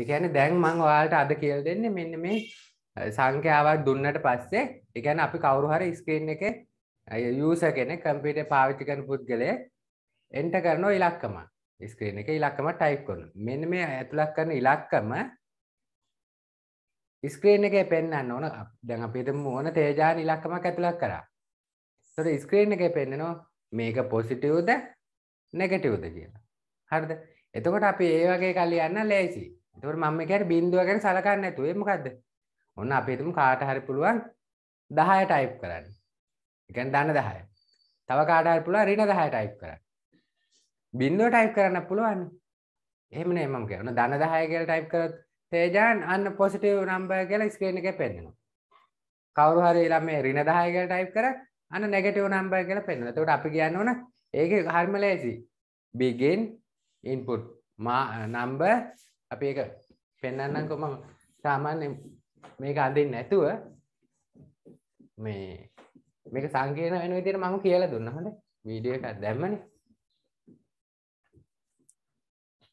එකන දැන් මං ඔයාලට අද කියල් දෙන්න මෙන්න මේ සංඛ්‍යාවක් දුන්නට පස්සේ එකන අපි කවරුහර ස්කීන් එක යස කෙන කම්පිට පාවිච්චිකන පුද්ගලය එන්ට කරන ඉලක්කම ස්ක්‍රීන එක ඉලක්කම ටයිප් කරන මෙන්න මේ ඇතුළක් කරන ඉලක්කම ස්ක්‍රීන් එක පෙන්න්න ඕන දැන් අපිට ඕන තේජාන ඉලක්කමක් ඇතුළක් කරා තොට ස්ක්‍රීන් එක පෙන්න්නනවා මේක පොසිටවද නැගටවද කියලා හරිද එතකොට අපි ඒ වගේ කල්ලි යන්න ලේසිී එතවට මම කැර බින්දුව ගැන සලකන්න ඇතුවේ මොකක්ද ඔන්න අපිතුම කාට හරි පුළුවන් දහය ටයිප් කරන්න එකන් දන්න දහය තව කාටහරි පුළුව රින දහය ටයිප් කරන්න බින්දුව ටයිප් කරන්න පුළුවන් එහමන එමම කරන දන දහය කියල ටයිප් කරත් තේජාන් අන්න පොසිටව නම්බය කියලා ස්ක්‍රේන එක පෙන්න්නවා කවරු හරි ළම රින දහයකල ටයිප් කර අන්න නැගටව නම්බය කියලා පෙන්න්න තවට අපි කියන්න ඕන ඒක හර්මලේසි බිගෙන් ඉන්පුට් මා නම්බර් අපි එක පෙන්න්නන්නකොම සාමාන්‍ය මේක අඳින් නැතුව මේ මේක සංකීර්ණ වෙන විදිහට මම කියලා දුන්නා හොඳයි වීඩියෝ එකක් දැම්මනේ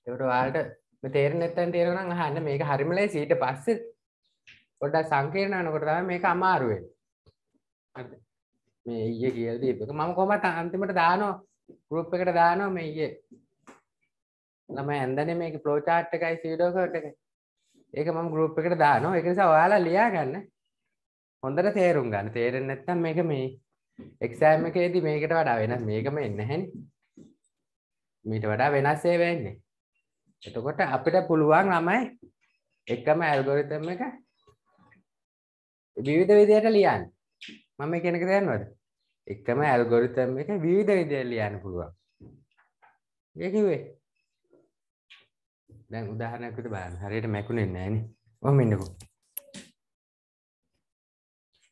ඒකට ඔයාලට මේ තේරෙන්නේ නැත්නම් තේරෙනවා නම් අහන්න මේක හරිම ලේසි ඊට පස්සේ පොඩ්ඩක් සංකීර්ණ වෙනකොට තමයි මේක අමාරු වෙන්නේ මේ ඊයේ කියලා දීපක මම කොහමද අන්තිමට දානවා ගෲප් එකට දානවා මේ ඊයේ ළම ඇන්දන මේක පලෝචාට් එකයි සීඩෝකෝට් එක ඒක මම ගරුප් එකට දානෝ එකනිසා ඔයාලා ලියා ගන්න හොඳට තේරුම් ගන්න තේරෙන් නැත්තම් මේක මේ එක්සෑම් එකේදී මේකට වඩා වෙනස් මේකම එන්න හැන් මීට වඩා වෙනස් ඒවැන්නේ එතකොට අපිට පුළුවන් ළමයි එකම ඇල්ගොරිතම් එක විවිධ විදියට ලියන්න මම කෙනක දයන්නවද එකම ඇල්ගොරිතම් එක විවිධ විදියට ලියන්න පුළුවන් ඒකිවේ දැන් උදාහරණයක් විතර බලන්න. හරියට මැකුනේ නැහැ නේ. ඔහොම ඉන්නකෝ.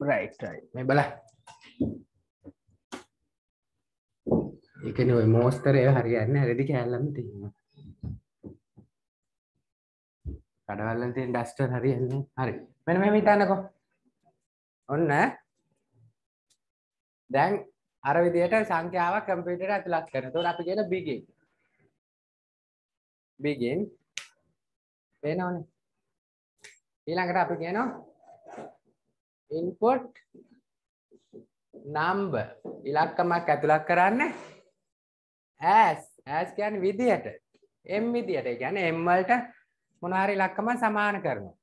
right right මේ බලන්න. ඒ කියන්නේ ওই මොස්තර ඒව හරියන්නේ හැරෙදි කෑල්ලම තියෙනවා. කඩවල්ල තියෙන ඩස්ටර් හරියන්නේ හරි. මෙන්න මෙහෙම හිතන්නකෝ. ඔන්න දැන් අර විදිහට සංඛ්‍යාවක් කම්පියුටර් ඇතුළත් කරනවා. ඒතකොට අපි කියන begin. begin වෙනවනේ. ඊළඟට අපි කියනවා input number ඉලක්කමක් ඇතුළත් කරන්න as as කියන්නේ විදියට m විදියට ඒ කියන්නේ m වලට මොන හරි ඉලක්කම සමාන කරනවා.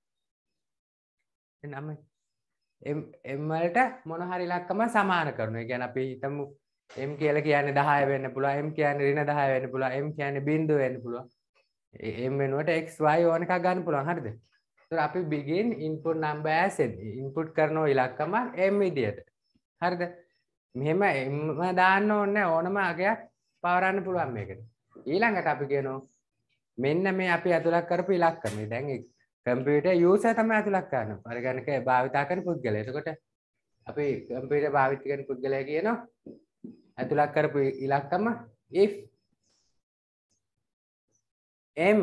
එනම් m m වලට මොන හරි ඉලක්කම සමාන කරනවා. ඒ කියන්නේ අපි හිතමු m කියලා කියන්නේ 10 වෙන්න පුළුවන්, m කියන්නේ ඍණ 10 වෙන්න පුළුවන්, m කියන්නේ බිංදුව වෙන්න පුළුවන්. එම් වෙනුවට එක්වයි ඕන එක ගන්න පුළුවන් හරිද අපි බිගින් ඉන්පුට් නම්බ ඇස ඉන්පුට් කරනෝ ඉලක්කම එම් විදියට හරිද මෙහෙම එම දාන්න ඕන්න ඕනම අගයක් පවරන්න පුළුවන් මේකට ඊළඟට අපි කියනවා මෙන්න මේ අපි ඇතුළක් කරපු ඉලක්ක මේ දැන් කම්පියට යස තම ඇතුළක් කරන්න පරිගණක භාවිතා කන පුද්ගල එතකොට අපි කම්පිට භාවිතිකන පුද්ගලය කියනවා ඇතුළක් කරපු ඉලක්කම ඒ M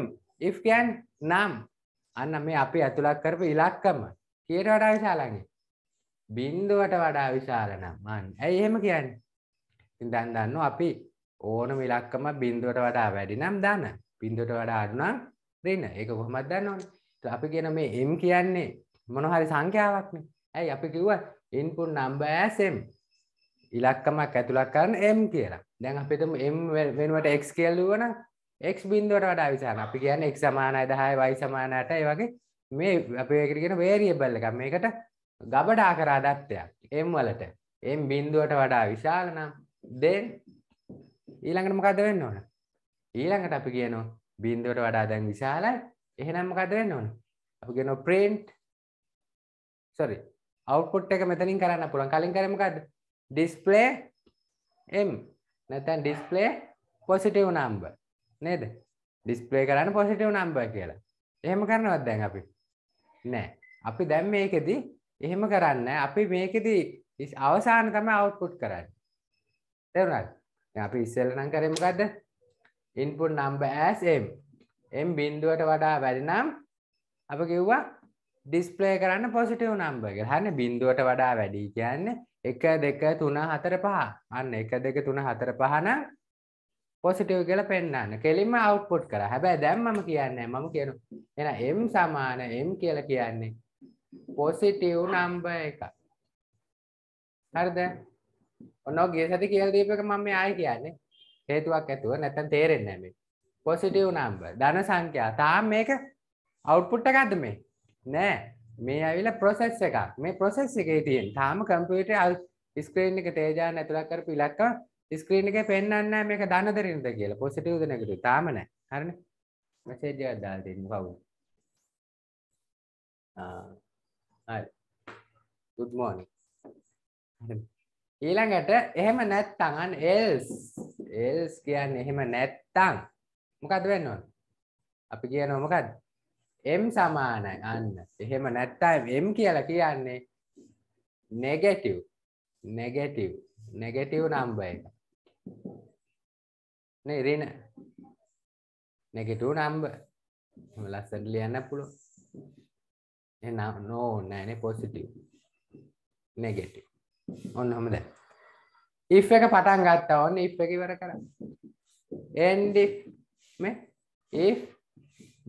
if කියන් නම් අන්න මේ අපි ඇතුළක් කරපු ඉලක්කම කීයට වඩා විශාලන්නේ බින්දුවට වඩා විශාල නම් අන්න ඇයි එහෙම කියන්නේ ඉතින් දැන් දන්නවා අපි ඕනම ඉලක්කම බින්දුවට වඩා වැඩි නම් ධන බින්දුවට වඩා අඩු නම් ඍණ ඒක කොහොමද දන්නවන්නේ අපි කියන මේ M කියන්නේ මොන හරි සංඛ්‍යාවක්නේ ඇයි අපි කිව්වා input number as M ඉලක්කමක් ඇතුළක් කරන්න M කියලා දැන් අපිට M වෙනුවට X කියලා ලියුවනම් එක් බින්දුවට වඩා විසාන අපි කියන්න එක් සමානයි දහය වයි සමානයට ඒ වගේ මේ අපේකරගෙන වේරියබල්ල එක මේකට ගබඩා කරා දත්තයක් එම් වලට එම් බින්දුවට වඩා විශාල නම් දෙන් ඊළඟට මොකද වෙන්න ඕන ඊළඟට අපි කියනවා බින්දුවට වඩා දැන් විශාලයි එහෙනම් මොකද වෙන්න ඕන අපි කියනවා print sorry output එක මෙතනින් කරන්න පුළුවන් කලින් කරේ මොකද්ද display m නැත්නම් display positive number නේද ඩිස්පලේ කරන්න පොසිටව නම්බ කියලා එහෙම කරනවත් දැන් අපි නෑ අපි දැම් මේකෙදි එහෙම කරන්න අපි මේකෙදි අවසාන තම අවුපුට් කරන්න තෙරුණත් අපි ඉස්සෙල් නම් කරමකක්ද ඉන්පුට නම්බ ඇස් එම් එම් බින්දුවට වඩා වැඩිනම් අප කිව්වා ඩිස්පලේ කරන්න පොසිටව් නම්බග හන්න බින්දුවට වඩා වැඩි කියන්න එක දෙක තුන හතර පහ අන්න එක දෙක තුන හතර පහනම් පොසිටව් කියල පෙන්න්න කෙලින්ම අවට්පුට් කර හැබැ දැම්මම කියන්න මම කියන එන එම් සමාන එම් කියල කියන්නේ පොසිටව් නම්බ එක හරද ඔන්න ගේ සති කියල් දීපක මම ආය කියන්නේ හේතුවක් ඇතුව නැතන් තේරෙන්නම පොසිටව් නම්බ ධන සංඛ්‍යා තාම් මේක අවට්පුට්ට ගත්ද මේ නෑ මේ ඇවිල ප්‍රොසෙස් එකක් මේ ප්‍රොසෙස් එකේ තියෙන් තාම කම්පියට අල් ස්ක්‍රීන් එක තේජාන ඇතුළක් කර පිලක්ක ස්ක්‍රීන් එකේ පෙන්වන්නේ නැහැ මේක ධනදරින්ද කියලා. පොසිටිව්ද නැගටිව් තාම නැහැ. හරිනේ. මෙසේජ් එකක් දාලා දෙන්න කවුද? ආ හරි. good morning. ඊළඟට එහෙම නැත්තම් අන් else else කියන්නේ එහෙම නැත්තම් මොකද වෙන්න ඕන? අපි කියනවා මොකද්ද? m සමානයි අන්න. එහෙම නැත්තම් m කියලා කියන්නේ negative negative negative number එක. නේ රේන negative number ලස්සනට ලියන්න පුළුවන් නේ no නෑ නේ positive negative ඔන්න ඔහම දැන් if එක පටන් ගත්තා ඔන්න if එක ඉවර කරා and if මේ if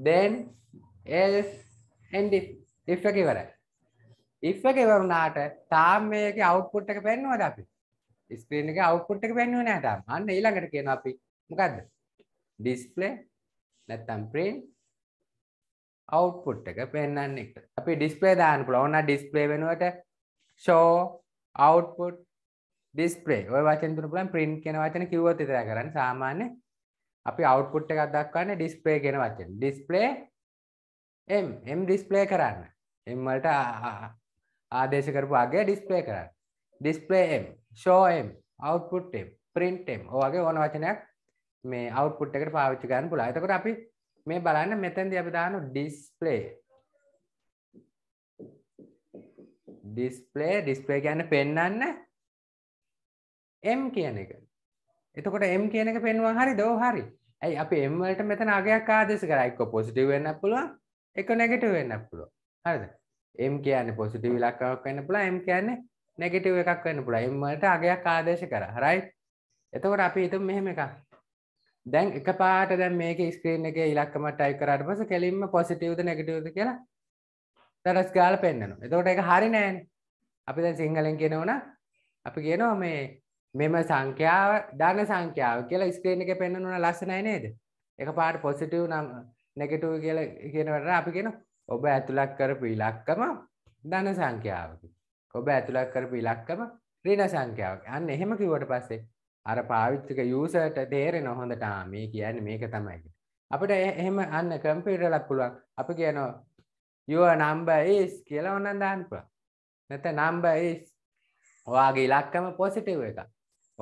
then else and if if එක ඉවරයි if එක ඉවර වුණාට තාම මේකේ output එක පෙන්නවද අපි ස්ක්‍රීන් එකේ අවුට්පුට් එක පෙන්වුවේ නැහැ තාම. අන්න ඊළඟට කියනවා අපි මොකද්ද? display නැත්නම් print අවුට්පුට් එක පෙන්වන්න එක. අපි display දාන්න පුළුවන්. ඕන display වෙනුවට show output display ඔය වචන තුන පුළුවන් print කියන වචන කිව්වොත් විතරයි කරන්නේ. සාමාන්‍ය අපි output එකක් දක්වන්නේ display කියන වචන. display m m display කරන්න. m වලට ආදේශ කරපු අගය display කරන්න. display m ෂෝම් අවුපුට් පින්ටම් ඕගේ ඕන වචනයක් මේ අවුපුට් එකට පාවිච්චි ගන්න පුලා එතකොට අපි මේ බලන්න මෙතැන්ද අපි දාන ඩිස්පලේ ඩිස්පලේ ඩිස්පලේ ගැන්න පෙන්න්න එම් කියන එක එතකොට එම් කියන එක පෙන්වා හරි දෝ හරි ඇයි අප එම්වලට මෙතන අගයක් ආදෙස කරයික්ක පොසිටි වෙන්න පුළුව එක නැගට වෙන්න පුළුව හරිද එම් කියන්න පොසිටි විලක්කාවක් වෙන්න පුළ එම් කියන්නේ නැගටව එකක් වන්න පුළයිමට අගයක් ආදේශ කර හරයි එතකොට අපි ඉතුම් මෙහෙම එක දැන් එක පාට දැ මේක ස්ක්‍රීන් එක ඉලක්කමට අයි කරට පස කෙලින්ම පොසිටවද නැගටවද කියලා තරස් ගාල පෙන්න්නනු එතකොට එක හරි නෑන් අපි දැ සිංහලෙන් කියෙනවන අපි කියනවා මේ මෙම සංඛ්‍යාව ධන සංඛ්‍යාව කියලා ස්ක්‍රීන් එක පෙන්න්නන ලස්සනයි නේද එක පාට පොසිටව් නම් නැගටව කියලා කියනවට අපි කියෙන ඔබ ඇතුලක් කරපු ඉලක්කම ධන සංඛ්‍යාවකි ඔබ ඇතුළක් කරපු ඉලක්කම ඍණ සංඛ්‍යාවක් අන්න එහෙම කිව්වට පස්සේ අර පාවිච්චික යූසර්ට තේරෙන හොඳට මේ කියන්නේ මේක තමයි අපිට එහෙම අන්න කම්පියුටර් ලක් පුළුවන් අපි කියනවා your number is කියලා ඕනනම් දාන්න පුළුවන් නැත්නම් number is ඔයාගේ ඉලක්කම පොසිටිව් එක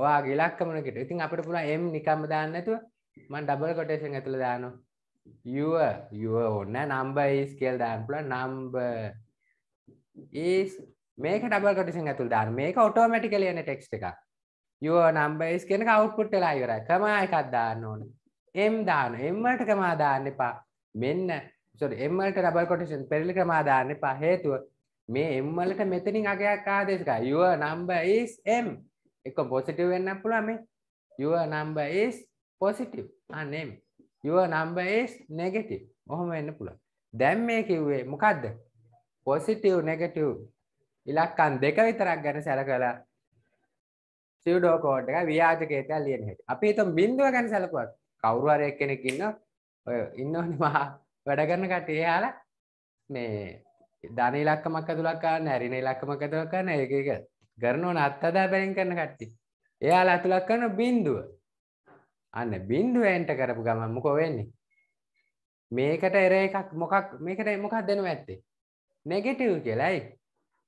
ඔයාගේ ඉලක්කමනකට ඉතින් අපිට පුළුවන් m නිකම්ම දාන්න නැතුව මම ඩබල් කොටේෂන් ඇතුළේ දානවා your your ඕන number is කියලා දාන්න පුළුවන් number is මේක ඩබල් කොටිසින් ඇතුළ දාන මේක ඔටෝමටිකලියන ටෙක්ස් එක යෝ නම්බයිස් කෙනක අවුපුට්ටලා ඉවරයි කමා එකක් දාන්න ඕන එම් දාන එම්මට කමා දාන්න එපා මෙන්න එමල්ට ඩබල් කොටිසින් පෙරලි ක්‍රමා දාන්න එපා හේතුව මේ එම්මලට මෙතනින් අගයක් ආදේශක යුව නම්බයිස් එම් එක පොසිටව් වෙන්න පුළුව මේ යුව නම්බයිස් පොසිටව් අනෙම් යුව නම්බයිස් නෙගෙටව් ඔහොම වෙන්න පුළුව දැම් මේ කිව්වේ මොකක්ද පොසිටව් නෙගටව් ඉලක්කන් දෙක විතරක් ගැන සැලකලා සිව්ඩෝ කෝඩ් එක ව්‍යාජකේතය ලියන හැටි. අපි හිතමු බිඳුව ගැන සැලකුවත් කවුරු හරි එක්කෙනෙක් ඉන්න ඔය ඉන්නෝනේ මහා වැඩ කරන කට්ටිය එයාලා මේ ධන ඉලක්කමක් ඇතුළක් කරන්න, ඇරින ඉලක්කමක් ඇතුළක් කරන්න ඒක එක කරනව නත්තදා බැලින් කරන කට්ටිය. එයාලා ඇතුළක් කරන බිඳුව. අන්න බිඳුව එන්ටර් කරපු ගමන් මොකෝ වෙන්නේ? මේකට එර එකක් මොකක් මේකට මොකක් දෙනව ඇත්තේ? නෙගටිව් කියලායි.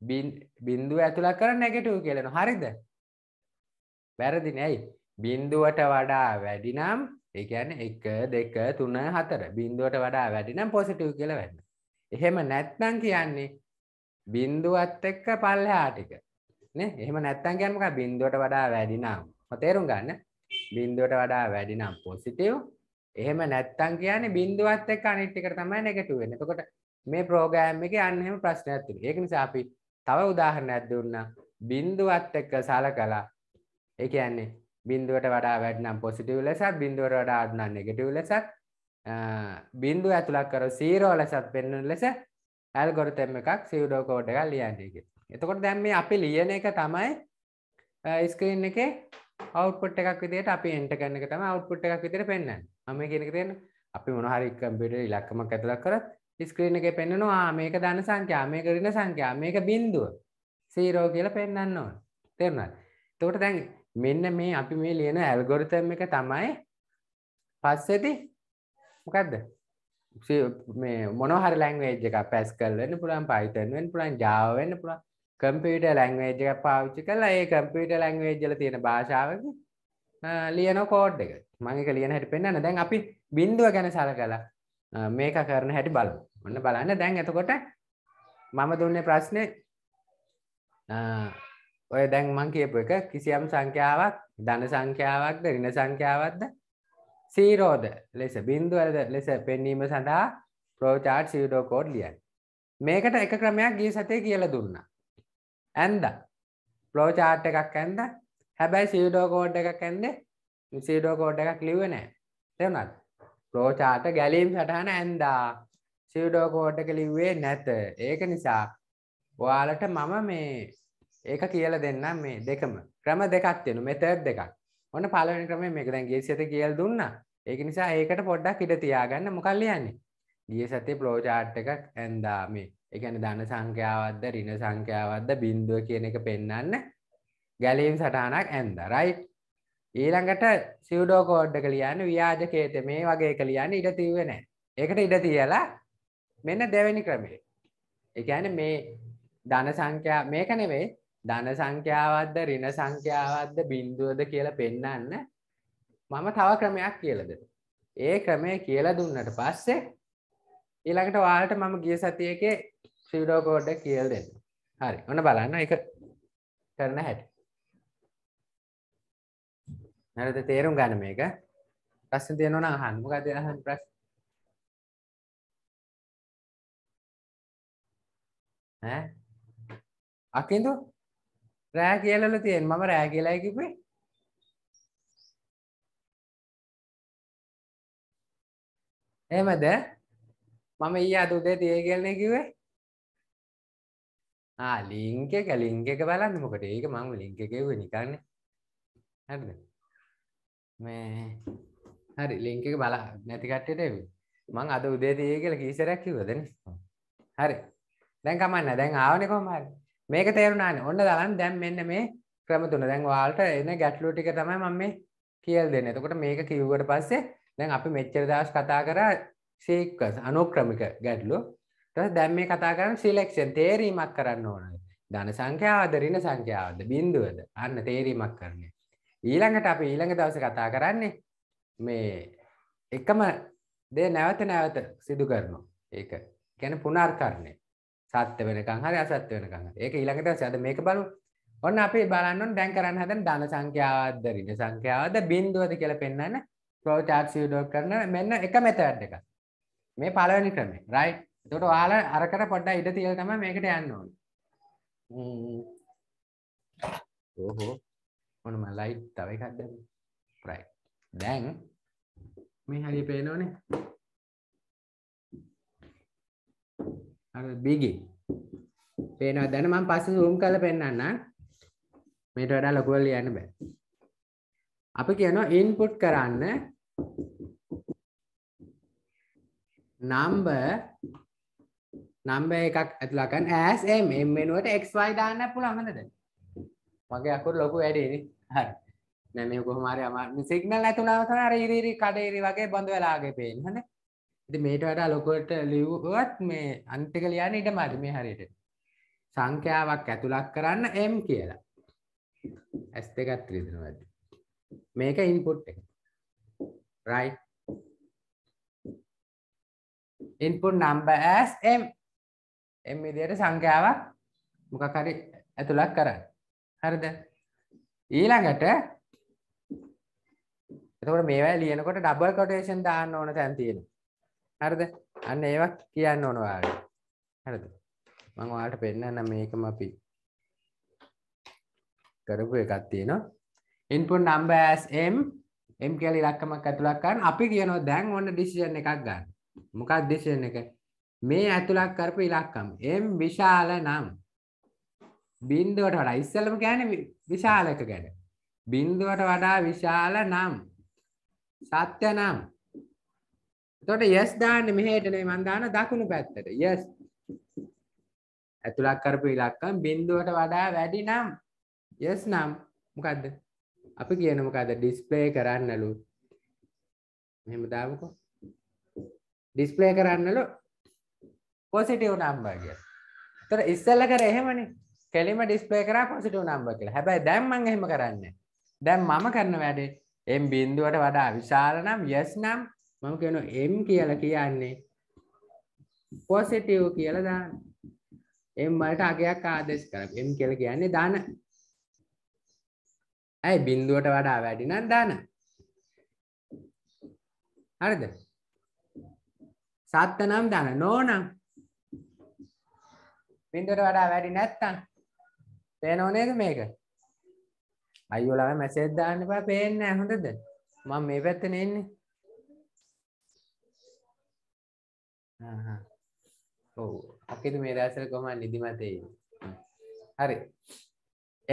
බින්දුව ඇතුළක් කර නැගටව් කියලන හරිද වැරදි නැයි බින්දුවට වඩා වැඩිනම් එකැන එක දෙක තුන හතර බින්දුවට වඩා වැඩිනම් පොසිටව් කියල වෙන්න එහෙම නැත්නම් කියන්නේ බින්දුවත් එක්ක පල්ලහාටික එහෙම නැත්තන් ගැනමක බින්දුවට වඩා වැඩිනම් තේරුම් ගන්න බින්දුවට වඩා වැඩිනම් පොසිටව් එහෙම නැත්තන් කියන්නේ බින්දුවත් එක් අනිට්ටිකට තමයි නැගටුවෙන් එතකොට මේ ප්‍රෝගෑම් එක අන්නම ප්‍රශ්නයක්තු ඒක නිසා අපිත් තව උදාහරණයක් දුන්න බින්දුවත් එක්ක සලකලා ඒ කියන්නේ බින්දුවට වඩා වැඩනම් පොසිටිව් ලෙසත් බින්දුවට වඩා අඩු නම් නෙගටිව් ලෙසත් බින්දුව ඇතුළත් කර 0 ලෙසත් පෙන්වන ලෙස ඇල්ගොරිතම් එකක් සිව්ඩෝ කෝඩ් එකක් ලියන්නේ කියලා. එතකොට දැන් මේ අපි ලියන එක තමයි ස්ක්‍රීන් එකේ අවුට්පුට් එකක් විදිහට අපි එන්ටර් කරන එක තමයි අවුට්පුට් එකක් විදිහට පෙන්වන්නේ. මම කියන එක තේරෙනවද? අපි මොන හරි කම්පියුටර් ඉලක්කමක් ඇතුළත් කරත් ස්ක්‍රීන එක පෙන්න්නනවා මේක ධන සංඛ්‍යා මේක ඍණ සංඛ්‍යා මේක බිඳුව 0 කියලා පෙන්වන්න ඕන. තේරුණාද? එතකොට දැන් මෙන්න මේ අපි මේ ලියන ඇල්ගොරිතම් එක තමයි පස්සේදී මොකද්ද? මේ මොනවා හරි ලැන්ග්වේජ් එකක් Pascal වෙන්න පුළුවන් Python වෙන්න පුළුවන් Java වෙන්න පුළුවන් කම්පියුටර් ලැන්ග්වේජ් එකක් පාවිච්චි කරලා ඒ කම්පියුටර් ලැන්ග්වේජ් වල තියෙන භාෂාවක ලියන කෝඩ් එක. මම ඒක ලියන හැටි පෙන්වන්න. දැන් අපි බිඳුව ගැන සලකලා මේක කරන හැටි බල ඔන්න බලන්න දැන් එතකොට මම දුන්නේ ප්‍රශ්නය ඔය දැන් මං කියපු එක කිසියම් සංඛ්‍යාවක් ධන සංඛ්‍යාවක්ද රින සංඛ්‍යාවක්ද සීරෝධ ලෙස බින්දුවලද ලෙස පෙන්වීම සඳහා ප්‍රෝචාට් සීඩෝ කෝඩ් ලියන් මේකට එක ක්‍රමයක් ගිය සතේ කියලා දුන්නා ඇන්ද ප්‍රෝචාට් එකක් ඇන්ද හැබැයි සීඩෝ කෝඩ් එකක් ඇන්දේ සීඩෝ කෝඩ් එකක් ලිව්වේ නෑ තේරුණාද ප්‍රෝචාට ගැලීම් සටහන ඇන්දා සිවඩෝකෝට්ටක ලිව්වේ නැත ඒක නිසා ඔයාලට මම මේ ඒක කියල දෙන්නම් මේ දෙකම ක්‍රම දෙකත්යෙනු මෙතැත් දෙකක් ඔන්න පලවෙන ක්‍රම මේක දැන් ගේ සත කියල් දුන්න ඒක නිසා ඒකට පොඩ්ඩක් ඉට තියාගන්න මොකල්ල යන්නේ ගිය සතේ ප්‍රෝජාට්ටක ඇන්දා මේ එකන ධන සංඛ්‍යාවද්ද රින සංඛ්‍යාවද්ද බින්දුව කියන එක පෙන්න්න ගැලීම් සටහනක් ඇන්ද රයිට් ඊළඟට සිවඩෝ කෝඩ්ඩ කලියන්න ව්‍යාජකේත මේ වගේ කලියන්න ඉඩ තිවෙනෑ එකට ඉඩ තියලා මෙන්න දෙවැනි ක්‍රමේ එකන මේ ධන සංඛ්‍යා මේක නෙවේ ධන සංඛ්‍යාවද්ද රින සංඛ්‍යාවද්ද බින්දුවද කියලා පෙන්නන්න මම තව ක්‍රමයක් කියලද ඒ ක්‍රමය කියලා දුන්නට පස්සේ ඊළඟට වාලට මම ගිය සතියකේ ශ්‍රීඩෝකෝඩ්ඩ කියල් දෙන්න හරි ඔන්න බලන්න එක කරන හැට හරිද තේරුම් ගන්න මේක ප්‍රශ්න තියෙනවා නම් අහන්න මොකද අහන්න ප්‍රශ්න ඈ අකින්දු රෑ කියලාලා තියෙන මම රෑ කියලායි කිව්වේ එහෙමද මම ඊයේ අද උදේ තියේ කියලානේ කිව්වේ ආ ලින්ක් එක ලින්ක් එක බලන්න මොකටද ඒක මම ලින්ක් එකේ වුණේ නිකන්නේ හරිද මේ හරි ලිංක එක බලා නැති කට්ටියට එවි මං අද උදේ තියේ කියලා කීසරයක් කිව්වද හරි දැන් කමන්න දැන් ආවනේ කොහොම හරි මේක තේරුණානේ ඔන්න බලන්න දැන් මෙන්න මේ ක්‍රම තුන දැන් ඔයාලට එන ගැටලුව ටික තමයි මම මේ කියලා දෙන්නේ එතකොට මේක කිව්වට පස්සේ දැන් අපි මෙච්චර දවස් කතා කරා සීක්වන්ස් අනුක්‍රමික ගැටලු ඊට පස්සේ දැන් මේ කතා කරන්නේ සිලෙක්ෂන් තේරීමක් කරන්න ඕනද ධන සංඛ්‍යාවද ඍණ සංඛ්‍යාවද බිඳුවද අන්න තේරීමක් කරන්නේ ඊළඟට අපි ඊළඟ දවස කතා කරන්නේ මේ එකම දේ නැවත නැවත සිදු කරනවා ඒක ගැන පුනාර්කරණය සත්‍ය වෙනකං හරි අසත්‍ය වෙනකං ඒක ඊළඟ දවසේ අද මේක බලමු. ඔන්න අපි බලන්න ඕන දැන් කරන්න හදන ධන සංඛ්‍යාවද ඍණ සංඛ්‍යාවද බිඳුවද කියලා පෙන්වන්න flow chart video කරන මෙන්න එක method එක. මේ පළවෙනි ක්‍රමය. right. එතකොට ඔයාලා අරකට පොඩ්ඩක් ඉඩ තියලා තමයි මේකට යන්න ඕනේ. ඕහෝ ඕන ම ලයි් තව එකක්ද ප්‍රයි් දැන් මේ හරි පේනෝනේ අර බිගි පේනවා දැන මම පස්සෙන් zoom කරලා පෙන්නන්න මේට වඩා ලොකුව ලියන්න බෑ අපි කියනවා input කරන්න number number එකක් ඇතුළත් කරන්න as m m වෙනුවට xy දාන්න පුළුවන් හොඳද මගේ අකුරු ලොකු වැඩේනේ හරි නැම කොහමර අම සිගනල් ඇතුනාව තන රීරී කඩේරි වගේ බොඳ වෙලාගේ පේෙන් හඳ ඉති මේට වඩා ලොකොට ලිව්ුවත් මේ අන්තික ලියන ඉට මට මේ හරියට සංඛ්‍යාවක් ඇතුළක් කරන්න එම් කියලා ඇස් දෙකත් ත්‍රීදනවද මේක ඉන්පුට් එක රයි input number as m m විදියට සංඛ්‍යාවක් මොකක් හරි ඇතුළක් කරන්න හරිද ඊළඟට එතකොට මේවා ලියනකොට ඩබල් කොටේෂන් දාන්න ඕන තැන් තියෙනවා හරිද අන්න ඒවා කියන්න ඕන ඔයාලට හරිද මම ඔයාලට පෙන්නන්නම් මේකම අපි කරපු එකක් තියෙනවා input number as m m කියලා ඉලක්කමක් ඇතුළත් ගන්න අපි කියනවා දැන් ඔන්න decision එකක් ගන්න මොකක් decision එක මේ ඇතුළත් කරපු ඉලක්කම් m විශාල නම් බින්දුවට වඩා ඉස්සෙල්ලම කියන්නේ විශාලක ගැන. බින්දුවට වඩා විශාල නම් සත්‍ය නම්. එතකොට yes දාන්නේ මෙහෙට නෙමෙයි මම දාන දකුණු පැත්තට. yes. ඇතුලක් කරපු ඉලක්කම් බින්දුවට වඩා වැඩි නම් yes නම් මොකද්ද? අපි කියන මොකද්ද? display කරන්නලු. මෙහෙම දාමුකෝ. display කරන්නලු positive number කියලා. එතකොට ඉස්සෙල්ල කරේ එහෙමනේ. කෙලිම ඩිස්පලේ කරා පොසිටව නම්බ කියලා හැබැයි දැම්මන් එහෙම කරන්න දැම් මම කරන වැඩේ එම් බින්දුවට වඩා විශාල නම් යස් නම් මම කියන එම් කියල කියන්නේ පොසිටව් කියල දාන්න එම්වලට අගයක් ආදෙස් කර එම් කියල කියන්නේ දාන ඇයි බින්දුවට වඩා වැඩිනම් දාන හරිද සත්ත නම් දාන නෝනම් බින්දුවට වඩා වැඩි නැත්තම් පේනව නේද මේක? අයියෝ ළඟ මැසේජ් දාන්න එපා පේන්නේ නැහැ හොඳද? මම මේ පැත්තේ නෙන්නේ. හා හා. ඔව්. අකිට මේ දවස්වල කොහමද නිදිමත එන්නේ? හරි.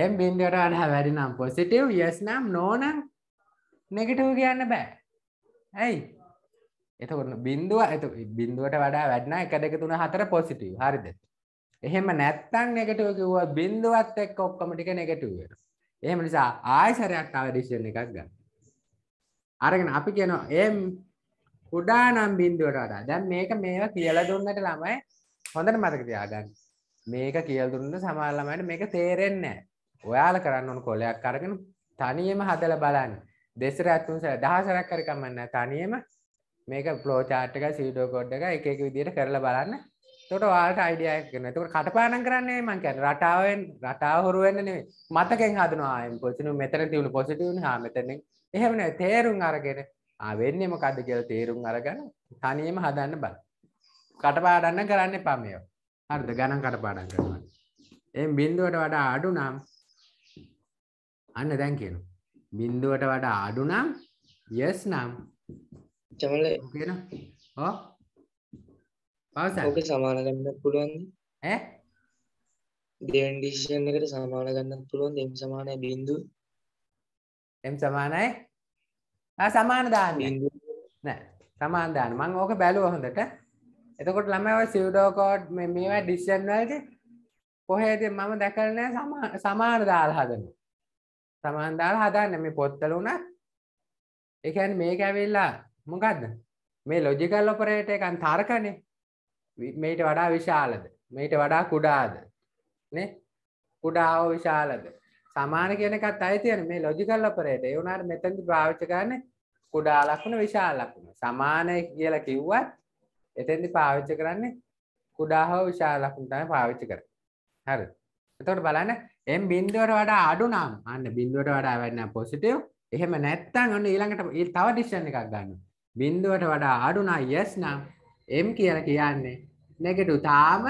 M බින්දුවට වඩා වැඩි නම් positive yes නම් no නම් negative කියන්න බෑ. ඇයි? එතකොට බින්දුව එතකොට බින්දුවට වඩා වැඩි නම් 1 2 3 4 positive. හරිද? එහෙම නැත්තන් නෙගටව කිව්වා බින්දුවත් එක් ඔක්කොම ටික නෙගටව වෙන එහෙම නිසා ආයසරයක් තව ඩිසිෂන් එකක් ගන්න අරගෙන අපි කියනවා එම් කුඩා නම් බින්දුවට වඩා දැන් මේක මේවා කියලා දුන්නට ළමයි හොඳට මතක තියාගන්න මේක කියලා දුන්න සමහර ළමයිට මේක තේරෙන්නේ නැහැ ඔයාලා කරන්න ඕන කොලයක් අරගෙන තනියම හදලා බලන්න දෙසරයක් තුන්සරයක් දහසරයක් හරි කමක් නැහැ තනියම මේක ෆ්ලෝ චාට් එක සීඩෝ කෝඩ් එක එක එක විදිහට කරලා බලන්න තොට වාට අයිඩියයක් කන තුට කටපාන කරන්නේ මං කැන රටාවෙන් රටා හොරුවන්නේ මතකෙන් හදනවායම් පොසිනු මෙතන තිවුණු පොසිටවුණ හා මෙතනෙක් එහෙමන තේරුම් අරගෙන ආවෙන්නම කද කියල තේරුම් අරගන තනියම හදන්න බල කටපාඩන්න කරන්න පමයෝ අර්ද ගණන් කටපාඩන් කරන්න එ බින්දුවට වඩා අඩු නම් අන්න දැන් කියනු බින්දුවට වඩා අඩු නම් යස් නම් චමල කියෙන ඕ පවසන්න ඕක සමාන ගන්න පුළුවන්ද ඈ දෙවෙනි ඩිසිෂන් එකට සමාන ගන්න පුළුවන්ද m සමානයි බිංදු m සමානයි ආ සමාන දාන්න නෑ සමාන දාන්න මම ඕක බැලුවා හොඳට එතකොට ළමයි ඔය සිව්ඩෝ කෝඩ් මේ මේවා ඩිසිෂන් වලදී කොහේද මම දැකල නෑ සමාන දාලා හදනවා සමාන දාලා හදන්න මේ පොත්වල උනත් ඒ කියන්නේ මේක ඇවිල්ලා මොකද්ද මේ ලොජිකල් ඔපරේටර් එකන් තර්කනේ මේට වඩා විශාලද මේට වඩා කුඩාද නේ කුඩාව විශාලද සමාන කියනකත් අයි තියෙන මේ ලොජිකල් ඔපරේටර් ඒ උනාට මෙතනදි පාවිච්චි කරන්නේ කුඩා ලකුණ විශාල ලකුණ සමානයි කියලා කිව්වත් එතෙන්දි පාවිච්චි කරන්නේ කුඩා හෝ විශාල ලකුණ තමයි පාවිච්චි කරන්නේ හරිද එතකොට බලන්න එම් බින්දුවට වඩා අඩු නම් අන්න බින්දුවට වඩා වැඩි නම් පොසිටිව් එහෙම නැත්නම් ඔන්න ඊළඟට තව ඩිසිෂන් එකක් ගන්න බින්දුවට වඩා අඩු නම් yes නම් එම් කියල කියන්නේ නැගටු තාම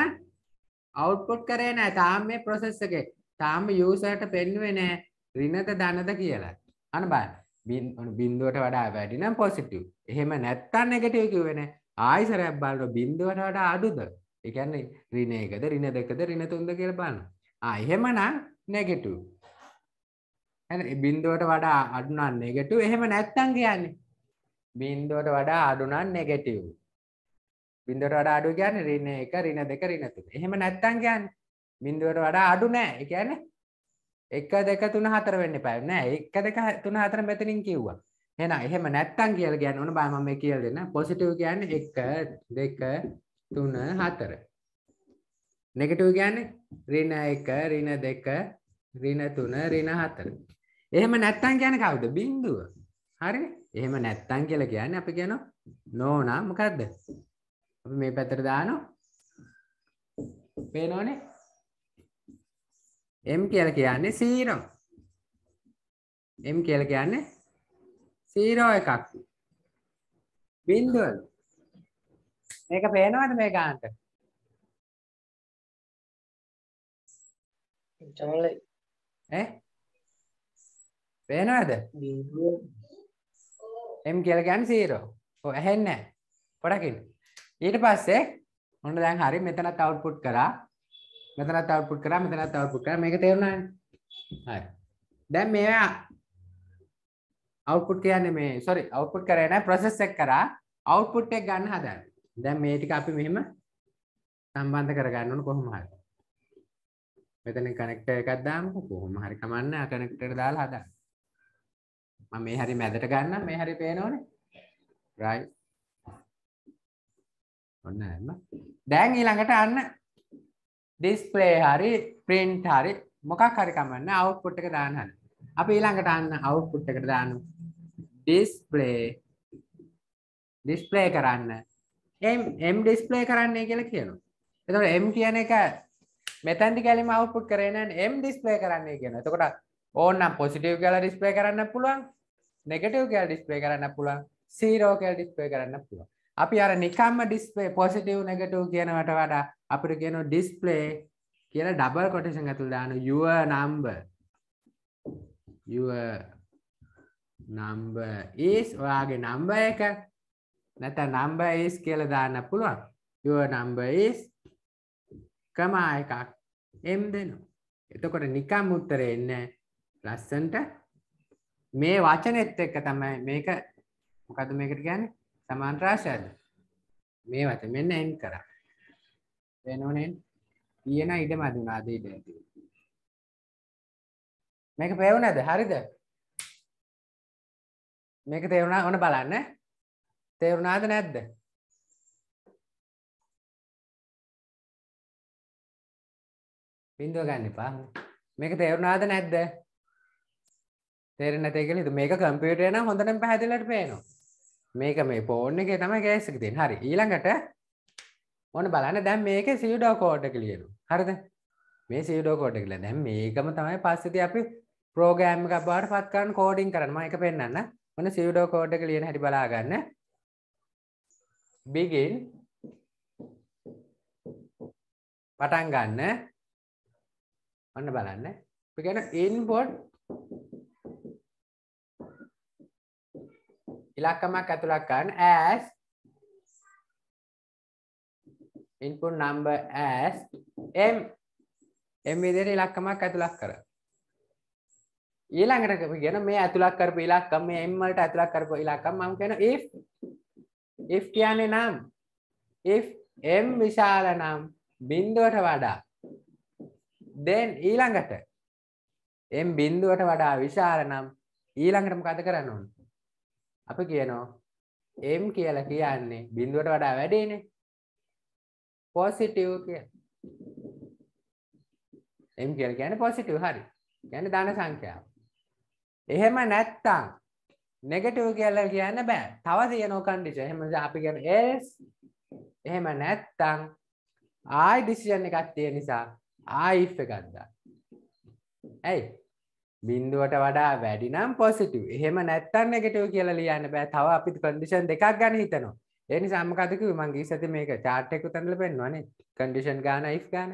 අවුපුට් කරේ නෑ තාම මේ ප්‍රොසෙස් එක තාම යසට පෙන්ුවේ නෑ රිනත දනද කියලා අන බා බින්දුවට වඩා වැඩිනම් පොසිටව් එහෙම නැත්තන් නැගටව කිවෙන ආයිසරැබ් බලට බින්දුවට වඩා අඩුද එකන්නේ රින එකද රින දෙකද රින තුන්ද කියල බන්න එහෙමන නැගෙටු බින්දුවට වඩා අඩුනන් නෙගෙටු එහෙම නැත්තන් කියන්නේ බින්දුවට වඩා අඩුනන් නෙගෙටව් බින්දුවට වඩා අඩු කියන්නේ ඍණ 1 ඍණ 2 ඍණ 3. එහෙම නැත්තම් කියන්නේ බින්දුවට වඩා අඩු නෑ. ඒ කියන්නේ 1 2 3 4 වෙන්න එපා. නෑ 1 2 3 4 මෙතනින් කිව්වා. එහෙනම් එහෙම නැත්තම් කියලා කියන්න ඕන බය මම මේ කියලා දෙන්න. පොසිටිව් කියන්නේ 1 2 3 4. නෙගටිව් කියන්නේ ඍණ 1 ඍණ 2 ඍණ 3 ඍණ 4. එහෙම නැත්තම් කියන්නේ කවුද? බිංදුව. හරිනේ. එහෙම නැත්තම් කියලා කියන්නේ අපි කියනවා නෝනා මොකද්ද? මේ පැතර දානො පේනෝනේ එම් කියල කියන්නේ සීරෝ එම් කියල කියන්නේ සීරෝ එකක් බින්දුවල් මේක පේනවද මේ ගාන්ට චමල පේනවද එම් කියල ගැන් සීරෝ ඇහෙන්න පොඩකින්න ඊට පස්සේ ඔන්න දැන් හරි මෙතනත් අවුට්පුට් කරා මෙතනත් අවුට්පුට් කරා මෙතනත් අවුට්පුට් කරා මේක තේරුණානේ හරි දැන් මේවා අවුට්පුට් කියන්නේ මේ sorry අවුට්පුට් කරේ නැහැ process එක කරා අවුට්පුට් එක ගන්න හදන්න දැන් මේ ටික අපි මෙහෙම සම්බන්ධ කරගන්න ඕන කොහොම හරි මෙතන කනෙක්ට එකක් දාමක කොහොම හරි කමන්න කනෙක්ටට දාලා හදන්න මම මේ හරි මැදට ගන්න මේ හරි පේනවනේ right ඔන්න ඇම දැන් ඊළඟට අන්න ඩිස්පලේ හරි ප්‍රින්ට් හරි මොකක් හරිකමන්න අවුපුට් එක දානහන්න අප ඊළඟට අන්න අවුපුට් එකට දානු ඩිස්පලේ ඩිස්පලේ කරන්න එම් ඩිස්පලේ කරන්නේ කියල කියනු එතට එම් කියන එක මෙතැන්දි කැලිම අවුපුට් කරන එම් ඩිස්පලේ කරන්නේ කියන තකොට ඕන්නම් පොසිටව් කියලා ඩිස්පලේ කරන්න පුළුවන් නෙගටව් කියල් ඩිස්පලේ කරන්න පුළුවන් සීරෝ කියල් ඩිස්පලේ කරන්න පුළුවන් අපි අර නිකම්ම ඩිස්පේ පොසිටව් නැගටව කියනවට වඩා අපිට කියන ඩිස්පලේ කියල ඩබල් කොටේෂන් ඇතුළ දාන යුව නම්බ නම්බ ඒස් ඔයාගේ නම්බ එක නැත නම්බ ඒස් කියල දාන්න පුළුවන් යුව නම්බ ඒස් කමා එකක් එම් දෙනු එතකොට නිකම් උත්තර එන්න ලස්සන්ට මේ වචනෙත් එක්ක තමයි මේක මොකද මේකට ගැන්නේ සමාන රාශියද මේවට මෙන්න n කරා වෙනෝනේ කියන ඉඩ මදුනාද ඉඩ ඇති මේක පේවුණාද හරිද මේක තේරුණා ඕන බලන්න තේරුණාද නැද්ද බින්දුව ගන්න එපා මේක තේරුණාද නැද්ද තේරෙන්නේ නැතේ කියලා මේක කම්පියුටර් එක නම් හොඳටම පැහැදිලිවට පේනවා මේක මේ පෝර්න් එක තම ගෑසක තින් හරි ඊළඟට ඕන බලන්න දැම් මේක සියඩෝ කෝඩ්ඩ ලියරු හරිද මේ සියඩෝ කෝඩ් කියල දැම් මේකම තමයි පස්සති අපි ප්‍රෝගෑම් එක බාට පත්කන් කෝඩින් කරනම එක පෙන්න්න ඕන සියඩෝ කෝඩ්ඩ ලියන හැටි බලාගන්න බිගින් පටන් ගන්න ඔන්න බලන්න ගැන ඉන්පොට් ඉලක්කමක් ඇතුළක් කරන්න as input number as m m විදිහට ඉලක්කමක් ඇතුළක් කරා ඊළඟට කියන මේ ඇතුළක් කරපු ඉලක්කම මේ m වලට ඇතුළක් කරපු ඉලක්කම මම කියන if if කියන්නේ නම් if m විශාල නම් බිඳුවට වඩා then ඊළඟට m බිඳුවට වඩා විශාල නම් ඊළඟට මොකද කරන්න ඕන අපි කියනවා එම් කියලා කියන්නේ බිඳුවට වඩා වැඩිනේ පොසිටිව් කියලා එම් කියලා කියන්නේ පොසිටිව් හරි කියන්නේ ධන සංඛ්‍යාව එහෙම නැත්තම් නෙගටිව් කියලා කියන්න බෑ තව තියෙනවා කන්ඩිෂන් එහෙම අපි කියන්නේ else එහෙම නැත්තම් ආයි ඩිසිෂන් එකක් තියෙන නිසා ආයි if එකක් දාන්න ඇයි බින්දුවට වඩා වැඩිනම් පොසිටව එහෙම නැත්තන්න එකටව කියලා ලියන්න බෑ තව අපි කඩිෂන් දෙකක් ගන්න හිතනවා එනි සම්මකතක මංගේ සති මේක චාට්ටෙකු තැඳල පෙන්වනේ කඩිෂන් ගාන ඉස් ගාන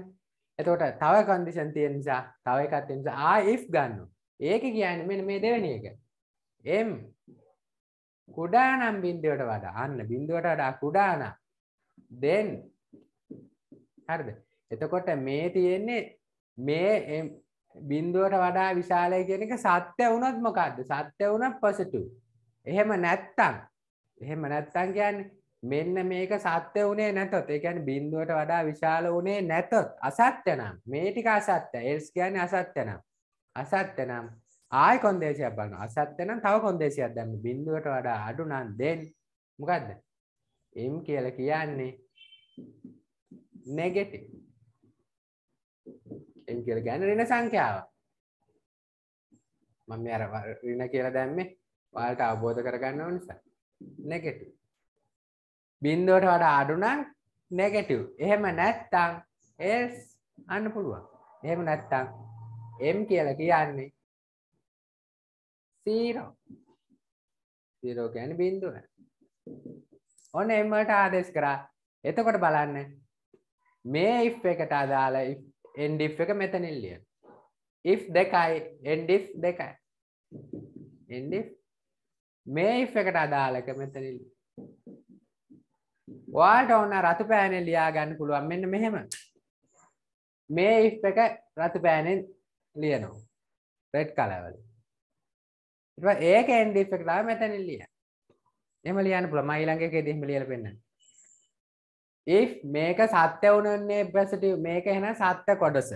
එතකොට තව කොන්ඩිෂන් තිය නිසා තව එකත්තිස ආයිස් ගන්න ඒක කියන්න මෙ මේ දෙවැනි එක එම් කුඩා නම් බින්දුවට වඩා අන්න බින්දුවට වඩා කුඩාන දෙන් හරිද එතකොට මේ තියෙන්නේ මේ බින්දුවට වඩා විශාලය කියන එක සත්‍ය වුණොත් මොකක්ද සත්‍ය වුණත් පොසිටිව් එහෙම නැත්තම් එහෙම නැත්තම් කියන්නේ මෙන්න මේක සත්‍ය වුණේ නැතොත් ඒ කියන්නේ බින්දුවට වඩා විශාල වුණේ නැතොත් අසත්‍ය නම් මේ ටික අසත්‍ය එල්ස් කියන්නේ අසත්‍ය නම් අසත්‍ය නම් ආයි කොන්දේසියක් බලනවා අසත්‍ය නම් තව කොන්දේසියක් දැම්ම බින්දුවට වඩා අඩු නම් දෙන්න මොකද්ද m කියලා කියන්නේ negative එන් කියල ගැන රින සංඛ්‍යාව මම අර රින කියලා දැම්මේ වාලට අවබෝධ කරගන්න ඕ නිසා නැගටව බින්දුවට වඩා අඩුනම් නැගටව් එහෙම නැත්තං ඒස් අන්න පුළුවන් එහෙම නැත්තං එම් කියල කියන්නේ සීරෝ සීරෝ ගැන බින්දුව ඔන්න එමට ආදෙස් කරා එතකොට බලන්න මේ ඉ් එකට අදාලා ඉ් එන්ඩ එක මෙතනිල්ලිය ඉ දෙකයි එන්ඩ දෙකයි එඩ මේ ඉ් එකට අදාලක මෙතනිල් වාට ඔන්න රතු පෑනෙ ලියා ගන්න පුළුවන් මෙන්න මෙහෙම මේ ඉ් එක රතු පෑනෙන් ලියනෝ රෙඩ් කලවල ඒක එන්ඩ එකලා මෙතැනිල්ලිය එම ලියන පුළ මයිලංගේ ෙදීම ලියල පෙන්න්න if මේක සත්‍ය වුණන්නේ positive මේක එහෙනම් සත්‍ය කොටස.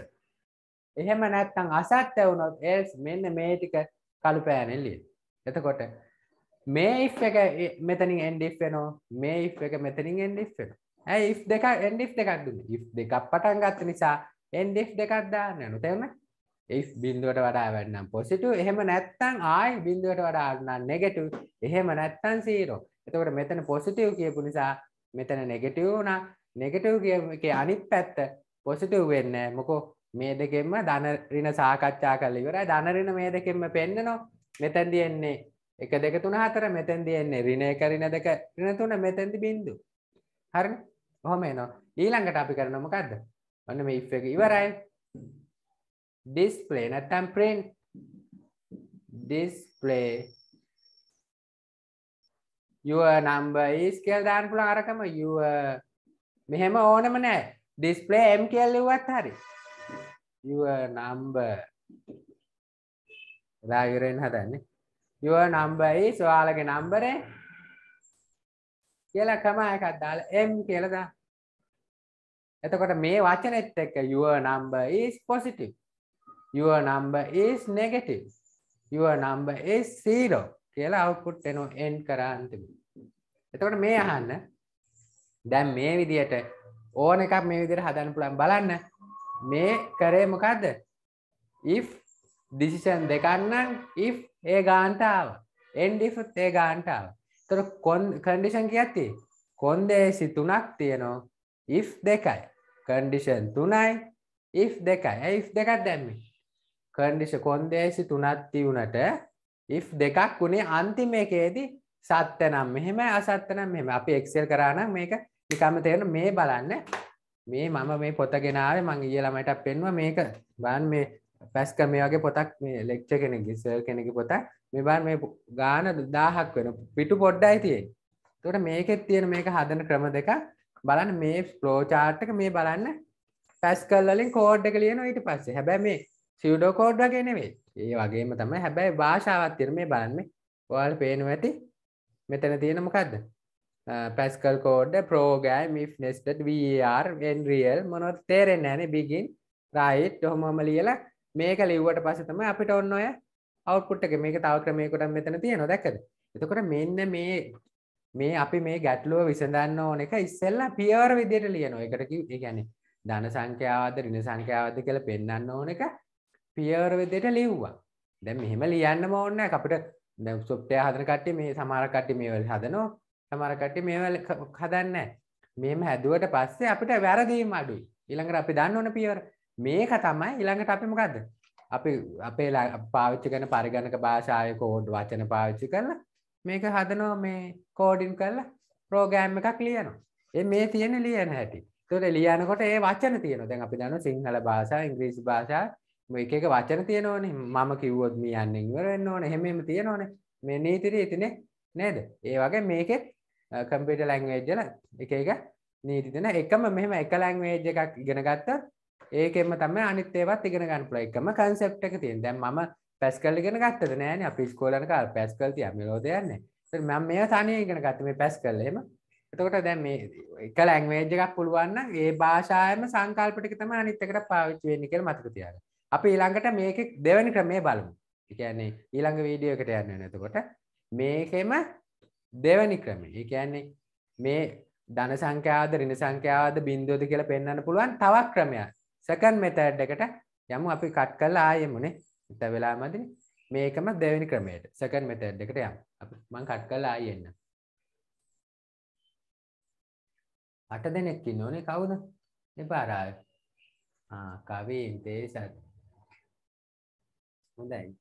එහෙම නැත්නම් අසත්‍ය වුණොත් else මෙන්න මේ ටික කළු පෑනෙන් ලියන. එතකොට මේ if එක මෙතනින් end if වෙනවා. මේ if එක මෙතනින් end if වෙනවා. ඇයි if දෙක end if දෙකක් දුන්නේ. if දෙකක් පටන් ගත්ත නිසා end if දෙකක් දාන්න යනවා. තේරුණා? if බිඳුවට වඩා වැඩනම් positive එහෙම නැත්නම් i බිඳුවට වඩා නම් negative එහෙම නැත්නම් 0. එතකොට මෙතන positive කියපු නිසා මෙතන නෙගටව් වනා නෙගටව් කිය එක අනිත් පැත්ත පොසිටව් වෙන්න මොකෝ මේ දෙකෙන්ම ධනරින සාකච්ඡා කල ඉවර ධනරින මේ දෙකෙන්ම පෙන්න්නනවා මෙතැන් තියෙන්නේ එක දෙක තුන හතර මෙතැන් තියෙන්නේ රිනය කරින දෙක රින තුන මෙතැන්ති බින්දු හරි හොම එනවා ඊළඟට අපි කරනමකක්ද ඔන්න මේ ඉ් එක ඉවරයි ඩිස්පලේ නැත්තම් ප්‍රෙන්් ඩිස්පලේ යුව නම්බයිස් කියල් දාන පුළ අරකම යුව මෙහෙම ඕනම නෑ ඩිස්පලේ එම් කියල්ලිවත් හරි යුව නම්බ දාගරෙන් හදන්නේ යුව නම්බයි ස්වාලගේ නම්බරේ කියලා කමයකත් දාල එම් කියලදා එතකොට මේ වචනෙත් එක්ක your number is positive your number is negative your number is zero කියලා අවුපුට් එනෝ එන් කරන්න තිබුණා. එතකොට මේ අහන්න දැන් මේ විදියට ඕන එකක් මේ විදියට හදන්න පුළුවන් බලන්න මේ කරේ මොකද්ද? if decision දෙකක් නම් if ඒ ගානට ආව. end if ඒ ගානට ආව. එතකොට condition කියති කොන්දේසි තුනක් තියෙනවා if දෙකයි. condition තුනයි if දෙකයි. if දෙකක් දැම්මේ. condition කොන්දේසි තුනක් තියුණට ඉෆ් දෙකක් වුණේ අන්තිම එකේදි සත්‍ය නම් මෙහෙම අසත්‍ය නම් මෙහෙම අපි එක්සෙල් කරානම් මේක නිකම්ම තේරෙන මේ බලන්න මේ මම මේ පොත ගෙනාවේ මං ඊයේ ළමයිටත් පෙන්නුවා මේක බලන්න මේ පැස්ක මේ වගේ පොතක් මේ ලෙක්චර් කෙනෙක්ගේ සර් කෙනෙක්ගේ පොතක් මේ බලන්න මේ ගාන 1000ක් වෙන පිටු පොඩ්ඩයි තියෙන්නේ. එතකොට මේකෙත් තියෙන මේක හදන ක්‍රම දෙක බලන්න මේ ෆ්ලෝ chart එක මේ බලන්න පැස්කල් වලින් කෝඩ් එක ලියනවා ඊට පස්සේ. හැබැයි මේ pseudo code වගේ නෙවෙයි. ඒ වගේම තම හැබැයි භාෂාවත් තිරමේ බලන්න ඔයාල් පේනු ඇති මෙතන තියෙන මොකක්ද පැස්කල් කෝඩ ප්‍රෝගෑ මි නෙස්ට වRන්රියල් මොනොත් තේරෙන් ඇන බිගින් රයිට් ොහොමම ලියලා මේක ලිව්වට පසතම අපිට ඔන්න ඔය අවපුට්ටක මේක තව ක්‍රමයකොට මෙතන තියෙන නොදැකද එතකොට මෙන්න මේ මේ අපි මේ ගැටලුව විසඳන්න ඕන එක ඉස්සෙල්ලා පියවර විදියට ලියනො එකටකි ගැන ධන සංඛ්‍යාවද රින සංඛ්‍යාවද කියල පෙන්න්න ඕන එක පියවර විදියට ලිව්වා. දැන් මෙහෙම ලියන්න ඕනේ නැහැ. අපිට දැන් සොෆ්ට්වෙයාර් හදන කට්ටිය මේ සමහර කට්ටිය මේවල හදනවා. සමහර කට්ටිය මේවල හදන්නේ නැහැ. මෙහෙම හැදුවට පස්සේ අපිට වැරදීම් අඩුයි. ඊළඟට අපි දන්න ඕන පියවර. මේක තමයි ඊළඟට අපි මොකද්ද? අපි අපේ පාවිච්චි කරන පරිගණක භාෂාව කෝඩ් වචන පාවිච්චි කරලා මේක හදනෝ මේ කෝඩින් කරලා ප්‍රෝගෑම් එකක් ලියනවා. ඒ මේ තියෙන ලියන හැටි. ඒතකොට ලියනකොට ඒ වචන තියෙනවා. දැන් අපි දන්නවා සිංහල භාෂාව, ඉංග්‍රීසි භාෂාව, එක එක වචන තියෙනවනේ මම කිව්වොත් මේ යන්න ඉවරෙන්න්න ඕන හෙමම තියෙනවනේ මේ නීතිරී ඉතිනේ නේද ඒ වගේ මේකෙත් කම්පිට ලැංවේජ්ජල එක එක නීතිතින එකම මෙහම එක ලැංවේජ් එකක් ඉගෙන ගත්තත් ඒකෙම තම අනිත්තේවත් ඉගෙන ගන්න පුළ එකම කන්සෙප් එක තියෙන් දැන් ම පැස්කල් ඉගෙන ගත්තද නෑන අපි ස්කෝලනකාල් පැස්කල් තිය මිලෝදයන්නේ මම මේ තනය ඉගෙන ගත්තම පැස් කල්ලේම එතකොට දැන් මේ එක ලැංවේජ් එකක් පුළුවන්න ඒ භාෂායම සංකල්පටික තම අනිත්තකට පාවිච්චි වෙන්නේ කියලා මතක තියාගන්න අපි ඊළඟට මේක දෙවැනි ක්‍රමය බලමු එකන්නේ ඊළඟ වීඩියෝ එකට යන්න නැතකොට මේකෙම දෙවැනි ක්‍රමේ ඒ කියන්නේ මේ ධන සංඛ්‍යාද ඍණ සංඛ්‍යාද බිංදුවද කියලා පෙන්වන්න පුළුවන් තවත් ක්‍රමයක් සෙකන්ඩ් මෙතඩ් එකට යමු අපි කට් කරලා ආයෙමුනේ ඉත වෙලාවමදිනේ මේකම දෙවැනි ක්‍රමයට සෙකන්ඩ් මෙතඩ් එකට යමු අපි මම කට් කරලා ආයෙ එන්න අට දෙනෙක් ඉන්නෝනේ කවුද එපාර ආවේ ආ කවීන් තේසත් Mandei.